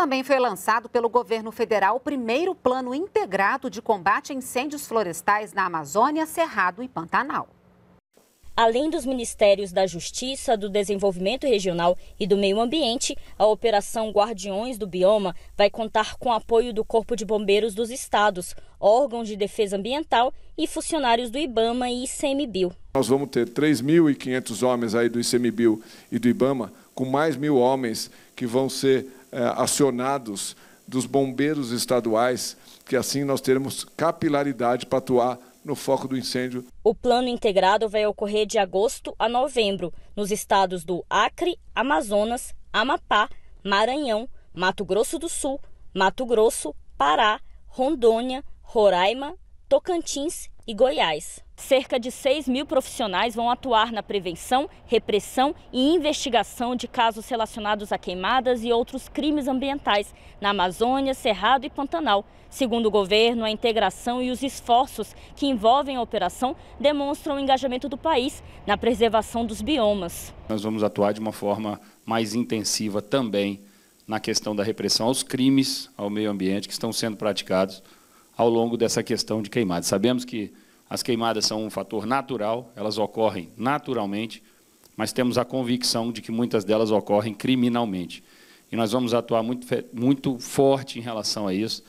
também foi lançado pelo governo federal o primeiro plano integrado de combate a incêndios florestais na Amazônia, Cerrado e Pantanal. Além dos Ministérios da Justiça, do Desenvolvimento Regional e do Meio Ambiente, a Operação Guardiões do Bioma vai contar com apoio do Corpo de Bombeiros dos Estados, órgãos de defesa ambiental e funcionários do IBAMA e ICMBio. Nós vamos ter 3.500 homens aí do ICMBio e do IBAMA, com mais mil homens que vão ser eh, acionados dos bombeiros estaduais, que assim nós teremos capilaridade para atuar no foco do incêndio. O plano integrado vai ocorrer de agosto a novembro nos estados do Acre, Amazonas, Amapá, Maranhão, Mato Grosso do Sul, Mato Grosso, Pará, Rondônia, Roraima, Tocantins e Goiás. Cerca de 6 mil profissionais vão atuar na prevenção, repressão e investigação de casos relacionados a queimadas e outros crimes ambientais na Amazônia, Cerrado e Pantanal. Segundo o governo, a integração e os esforços que envolvem a operação demonstram o engajamento do país na preservação dos biomas. Nós vamos atuar de uma forma mais intensiva também na questão da repressão aos crimes ao meio ambiente que estão sendo praticados ao longo dessa questão de queimadas. Sabemos que as queimadas são um fator natural, elas ocorrem naturalmente, mas temos a convicção de que muitas delas ocorrem criminalmente. E nós vamos atuar muito, muito forte em relação a isso.